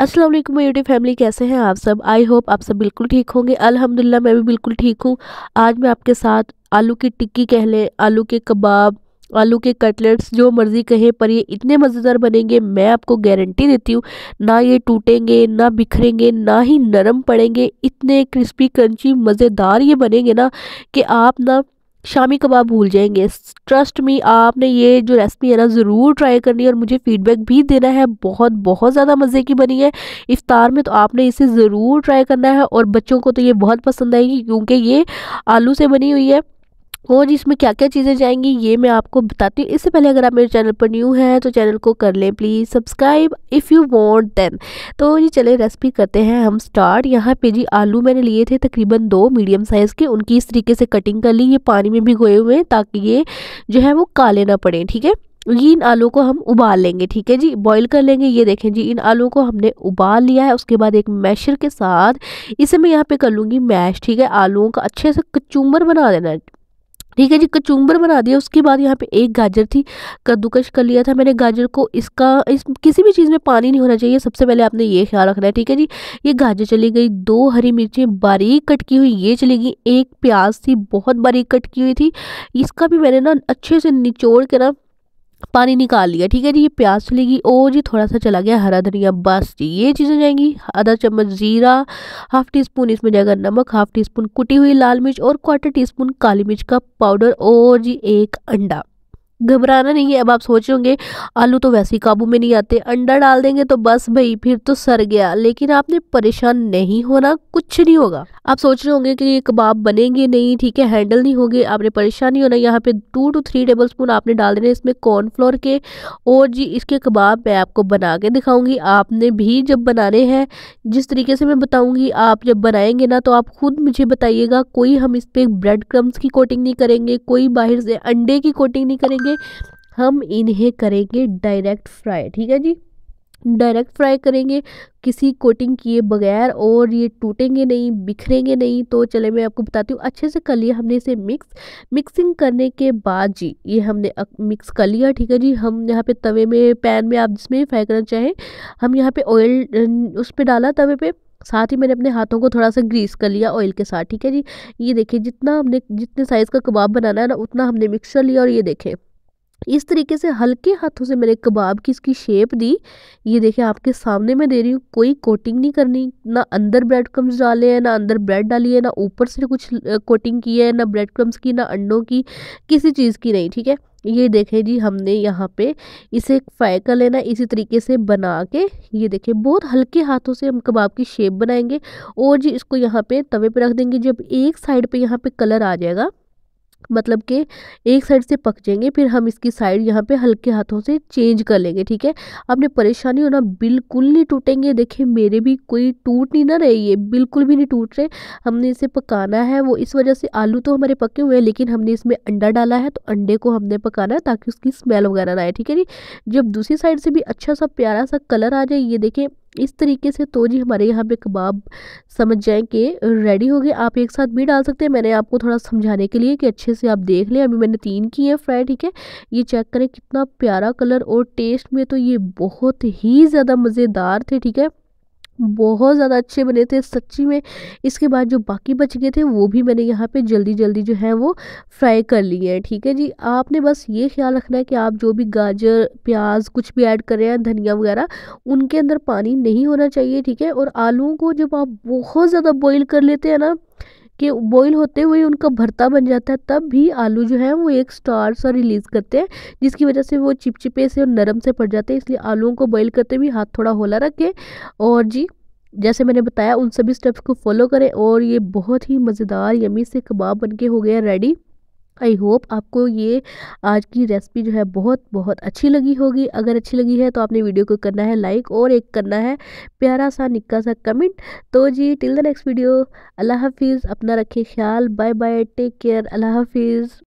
Aslam YouTube family कैसे हैं आप सब आई होप आप सब बिल्कुल ठीक होंगे अल्हम्दुलिल्लाह मैं भी बिल्कुल ठीक हूँ आज मैं आपके साथ आलू की टिक्की कह लें आलू के कबाब आलू के कटलेट्स जो मर्ज़ी कहें पर ये इतने मज़ेदार बनेंगे मैं आपको गारंटी देती हूँ ना ये टूटेंगे ना बिखरेंगे ना ही नरम पड़ेंगे इतने क्रिस्पी क्रंची मज़ेदार ये बनेंगे ना कि आप ना शामी कबाब भूल जाएंगे ट्रस्ट में आपने ये जो रेसिपी है ना ज़रूर ट्राई करनी है और मुझे फीडबैक भी देना है बहुत बहुत ज़्यादा मज़े की बनी है इफ़ार में तो आपने इसे ज़रूर ट्राई करना है और बच्चों को तो ये बहुत पसंद आएगी क्योंकि ये आलू से बनी हुई है और इसमें क्या क्या चीज़ें जाएंगी ये मैं आपको बताती हूँ इससे पहले अगर आप मेरे चैनल पर न्यू हैं तो चैनल को कर लें please subscribe if you want then तो ये चले रेसिपी करते हैं हम स्टार्ट यहाँ पे जी आलू मैंने लिए थे तकरीबन दो मीडियम साइज़ के उनकी इस तरीके से कटिंग कर ली ये पानी में भिगोए हुए हैं ताकि ये जो है वो काले ना पड़े ठीक है ये इन आलू को हम उबाल लेंगे ठीक है जी बॉईल कर लेंगे ये देखें जी इन आलू को हमने उबाल लिया है उसके बाद एक मैशर के साथ इसे मैं यहाँ पे कर लूँगी मैश ठीक है आलूओं का अच्छे से कचूमर बना देना ठीक है जी कचुम्बर बना दिया उसके बाद यहाँ पे एक गाजर थी कद्दूकश कर लिया था मैंने गाजर को इसका इस किसी भी चीज़ में पानी नहीं होना चाहिए सबसे पहले आपने ये ख्याल रखना है ठीक है जी ये गाजर चली गई दो हरी मिर्चें बारीक कट की हुई ये चली गई एक प्याज थी बहुत बारीक कट की हुई थी इसका भी मैंने ना अच्छे से निचोड़ के ना पानी निकाल लिया ठीक है जी ये प्याज चलेगी ओ जी थोड़ा सा चला गया हरा धनिया बस जी ये चीज़ें जाएंगी आधा चम्मच ज़ीरा हाफ टी स्पून इसमें जाएगा नमक हाफ टी स्पून कुटी हुई लाल मिर्च और क्वार्टर टी स्पून काली मिर्च का पाउडर और जी एक अंडा घबराना नहीं है अब आप सोचोगे होंगे आलू तो वैसे ही काबू में नहीं आते अंडा डाल देंगे तो बस भाई फिर तो सर गया लेकिन आपने परेशान नहीं होना कुछ नहीं होगा आप सोच रहे होंगे कि ये कबाब बनेंगे नहीं ठीक है हैंडल नहीं होंगे आपने परेशान नहीं होना यहाँ पे two two three tablespoon आपने डाल देने इसमें कॉर्नफ्लोर के और जी इसके कबाब मैं आपको बना के दिखाऊंगी आपने भी जब बनाने हैं जिस तरीके से मैं बताऊंगी आप जब बनाएंगे ना तो आप खुद मुझे बताइएगा कोई हम इस पर ब्रेड क्रम्स की कोटिंग नहीं करेंगे कोई बाहर से अंडे की कोटिंग नहीं करेंगे करेंगे हम इन्हें करेंगे डायरेक्ट फ्राई ठीक है जी डायरेक्ट फ्राई करेंगे किसी कोटिंग किए बगैर और ये टूटेंगे नहीं बिखरेंगे नहीं तो चले मैं आपको बताती हूँ अच्छे से कर लिया हमने इसे मिक्स मिक्सिंग करने के बाद जी ये हमने मिक्स कर लिया ठीक है जी हम यहाँ पे तवे में पैन में आप जिसमें फ्राई करना चाहें हम यहाँ पे ऑयल उस पर डाला तवे पे साथ ही मैंने अपने हाथों को थोड़ा सा ग्रीस कर लिया ऑयल के साथ ठीक है जी ये देखिए जितना हमने जितने साइज़ का कबाब बनाना है ना उतना हमने कर लिया और ये देखें इस तरीके से हल्के हाथों से मैंने कबाब की इसकी शेप दी ये देखें आपके सामने मैं दे रही हूँ कोई कोटिंग नहीं करनी ना अंदर ब्रेड क्रम्स डाले हैं ना अंदर ब्रेड डाली है ना ऊपर से कुछ कोटिंग की है ना ब्रेड क्रम्स की ना अंडों की किसी चीज़ की नहीं ठीक है ये देखें जी हमने यहाँ पे इसे फ्राई कर लेना इसी तरीके से बना के ये देखें बहुत हल्के हाथों से हम कबाब की शेप बनाएंगे और जी इसको यहाँ पे तवे पे रख देंगे जब एक साइड पे यहाँ पे कलर आ जाएगा मतलब के एक साइड से पक जाएंगे फिर हम इसकी साइड यहाँ पे हल्के हाथों से चेंज कर लेंगे ठीक है आपने परेशानी होना बिल्कुल नहीं टूटेंगे देखिए मेरे भी कोई टूट नहीं ना रहे ये बिल्कुल भी नहीं टूट रहे हमने इसे पकाना है वो इस वजह से आलू तो हमारे पके हुए हैं लेकिन हमने इसमें अंडा डाला है तो अंडे को हमने पकाना है ताकि उसकी स्मेल वगैरह ना आए ठीक है जी जब दूसरी साइड से भी अच्छा सा प्यारा सा कलर आ जाए ये देखें इस तरीके से तो जी हमारे यहाँ पे कबाब समझ जाएं कि रेडी हो गए आप एक साथ भी डाल सकते हैं मैंने आपको थोड़ा समझाने के लिए कि अच्छे से आप देख लें अभी मैंने तीन की है फ्राई ठीक है ये चेक करें कितना प्यारा कलर और टेस्ट में तो ये बहुत ही ज़्यादा मज़ेदार थे ठीक है बहुत ज़्यादा अच्छे बने थे सच्ची में इसके बाद जो बाकी बच गए थे वो भी मैंने यहाँ पे जल्दी जल्दी जो है वो फ्राई कर लिए हैं ठीक है जी आपने बस ये ख्याल रखना है कि आप जो भी गाजर प्याज कुछ भी ऐड कर रहे हैं धनिया वगैरह उनके अंदर पानी नहीं होना चाहिए ठीक है और आलूओं को जब आप बहुत ज़्यादा बॉइल कर लेते हैं ना के बॉईल होते हुए उनका भरता बन जाता है तब भी आलू जो है वो एक स्टार सा रिलीज़ करते हैं जिसकी वजह से वो चिपचिपे से और नरम से पड़ जाते हैं इसलिए आलूओं को बॉईल करते भी हाथ थोड़ा होला रखें और जी जैसे मैंने बताया उन सभी स्टेप्स को फॉलो करें और ये बहुत ही मज़ेदार यमी से कबाब बन के हो गया रेडी आई होप आपको ये आज की रेसिपी जो है बहुत बहुत अच्छी लगी होगी अगर अच्छी लगी है तो आपने वीडियो को करना है लाइक और एक करना है प्यारा सा निक्का सा कमेंट तो जी टिल द नेक्स्ट वीडियो अल्लाह हाफिज़ अपना रखे ख्याल बाय बाय टेक केयर अल्लाह हाफिज़